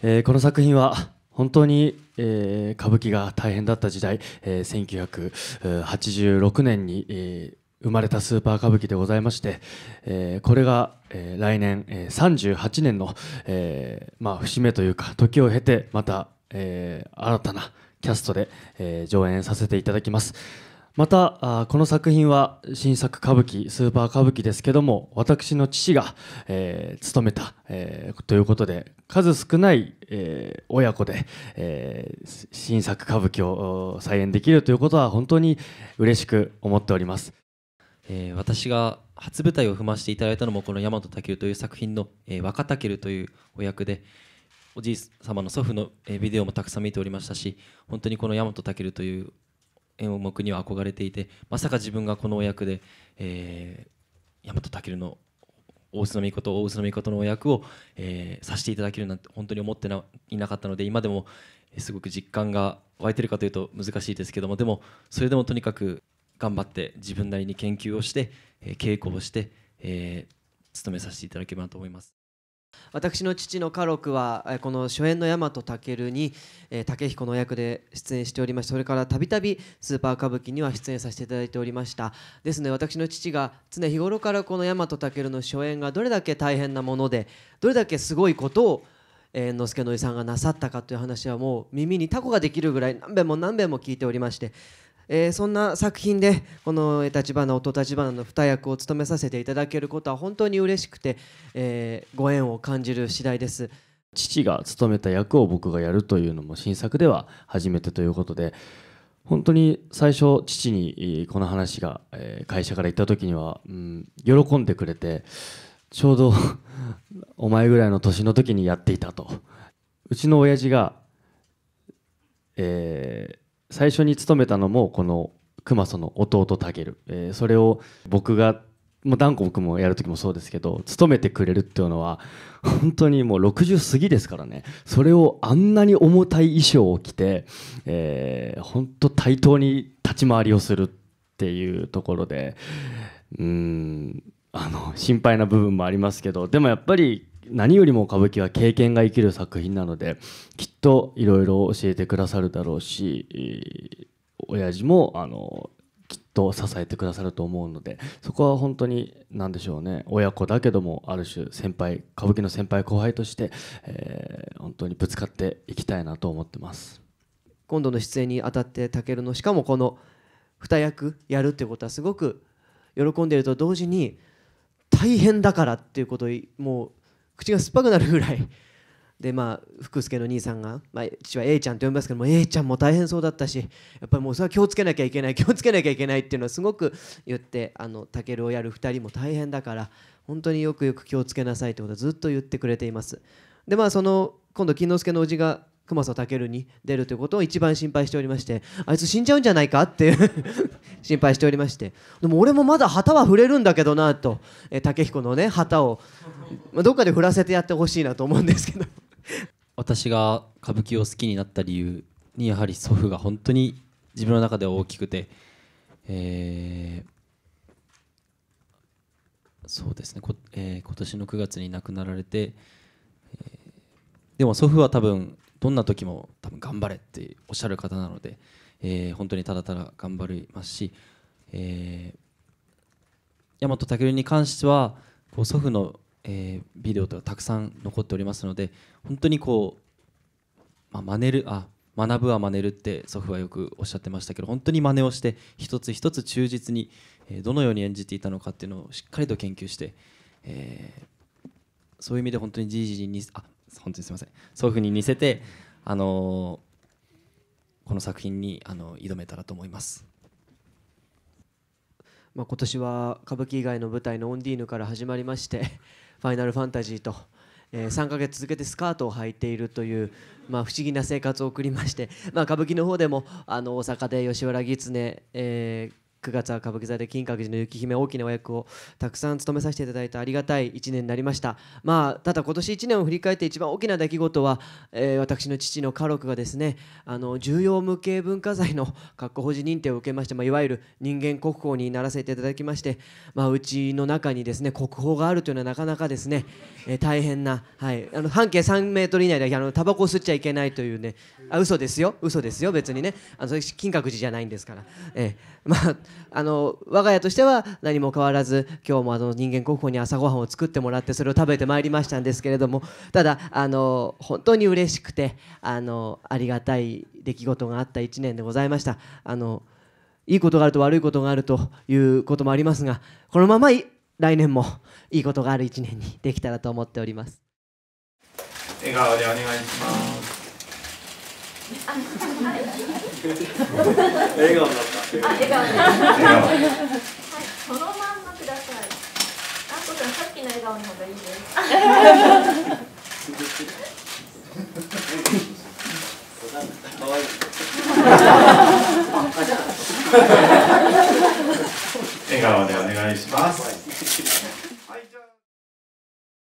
この作品は本当に、えー、歌舞伎が大変だった時代、えー、1986年に、えー生まれたスーパー歌舞伎でございまして、えー、これが、えー、来年、えー、38年の、えーまあ、節目というか時を経てまた、えー、新たなキャストで、えー、上演させていただきます。またこの作品は新作歌舞伎「スーパー歌舞伎」ですけども私の父が、えー、務めた、えー、ということで数少ない、えー、親子で、えー、新作歌舞伎を再演できるということは本当に嬉しく思っております、えー、私が初舞台を踏ましていただいたのもこの「大和武尊」という作品の、えー、若武というお役でおじい様の祖父のビデオもたくさん見ておりましたし本当にこの「大和武という演目には憧れていてまさか自分がこのお役で、えー、大和健の大須のこと大須のことのお役を、えー、させていただけるなんて本当に思っていなかったので今でもすごく実感が湧いてるかというと難しいですけどもでもそれでもとにかく頑張って自分なりに研究をして、えー、稽古をして、えー、務めさせていただければと思います。私の父の家禄はこの初演の大和尊に武彦の役で出演しておりましてそれからたびたびスーパー歌舞伎には出演させていただいておりましたですので私の父が常日頃からこの大和尊の初演がどれだけ大変なものでどれだけすごいことを猿之助の遺さんがなさったかという話はもう耳にタコができるぐらい何べんも何べんも聞いておりましてえー、そんな作品でこの立花音立花の二役を務めさせていただけることは本当に嬉しくて、えー、ご縁を感じる次第です父が務めた役を僕がやるというのも新作では初めてということで本当に最初父にこの話が会社から行った時には、うん、喜んでくれてちょうど お前ぐらいの年の時にやっていたとうちの親父がえー最初に勤めたのもこの熊祖の弟たける、えー、それを僕がもう断固僕もやる時もそうですけど勤めてくれるっていうのは本当にもう60過ぎですからねそれをあんなに重たい衣装を着て、えー、本当対等に立ち回りをするっていうところでうんあの心配な部分もありますけどでもやっぱり何よりも歌舞伎は経験が生きる作品なのできっといろいろ教えてくださるだろうし親父もあのきっと支えてくださると思うのでそこは本当に何でしょうね親子だけどもある種先輩歌舞伎の先輩後輩として、えー、本当にぶつかっていきたいなと思ってます今度の出演にあたってたけるのしかもこの2役やるってことはすごく喜んでると同時に大変だからっていうことをもう口が酸っぱくなるぐらいでまあ福助の兄さんが、まあ、父は A ちゃんと呼びますけども A ちゃんも大変そうだったしやっぱりもうそれは気をつけなきゃいけない 気をつけなきゃいけないっていうのはすごく言ってあのタケルをやる2人も大変だから本当によくよく気をつけなさいってことをずっと言ってくれていますでまあその今度金之助の叔父が熊沢るに出るということを一番心配しておりましてあいつ死んじゃうんじゃないかって心配しておりましてでも俺もまだ旗は触れるんだけどなと、えー、彦のね旗を、まあ、どっかで振らせてやってほしいなと思うんですけど私が歌舞伎を好きになった理由にやはり祖父が本当に自分の中では大きくて、えー、そうですねこ、えー、今年の9月に亡くなられて、えー、でも祖父は多分どんな時も多分頑張れっておっしゃる方なのでえー、本当にただただ頑張りますし、えー、大和尊に関してはこう祖父の、えー、ビデオとかたくさん残っておりますので本当にこう、まあ、真似るあ学ぶは真似るって祖父はよくおっしゃってましたけど本当に真似をして一つ一つ忠実にどのように演じていたのかっていうのをしっかりと研究して、えー、そういう意味で本当にじいじにあ本当にすみません祖父に似せてあのーこの作品にあの挑めたらと思います。まあ、今年は歌舞伎以外の舞台のオンディーヌから始まりまして「ファイナルファンタジーと」えー、3ヶ月続けてスカートを履いているという、まあ、不思議な生活を送りまして、まあ、歌舞伎の方でもあの大阪で吉原狐、えー、9月は歌舞伎座で金閣寺の雪姫大きなお役をたくさん務めさせていただいたありがたい1年になりましたまあただ今年1年を振り返って一番大きな出来事は、えー、私の父の家禄がですねあの重要無形文化財の確保保持認定を受けまして、まあ、いわゆる人間国宝にならせていただきまして、まあ、うちの中にですね国宝があるというのはなかなかですね、えー、大変な、はい、あの半径3メートル以内であのタバコを吸っちゃいけないというねあ嘘ですよ嘘ですよ別にねあのそれ金閣寺じゃないんですから、えー、まああの我が家としては何も変わらず今日もあの人間国宝に朝ごはんを作ってもらってそれを食べてまいりましたんですけれどもただあの本当に嬉しくてあのありがたい出来事があった1年でございましたあのいいことがあると悪いことがあるということもありますがこのまま来年もいいことがある1年にできたらと思っております笑顔でお願いします笑顔 あ、笑顔です。はい、そのまんまください。あこちん、さっきの笑顔の方がいいです。可愛い。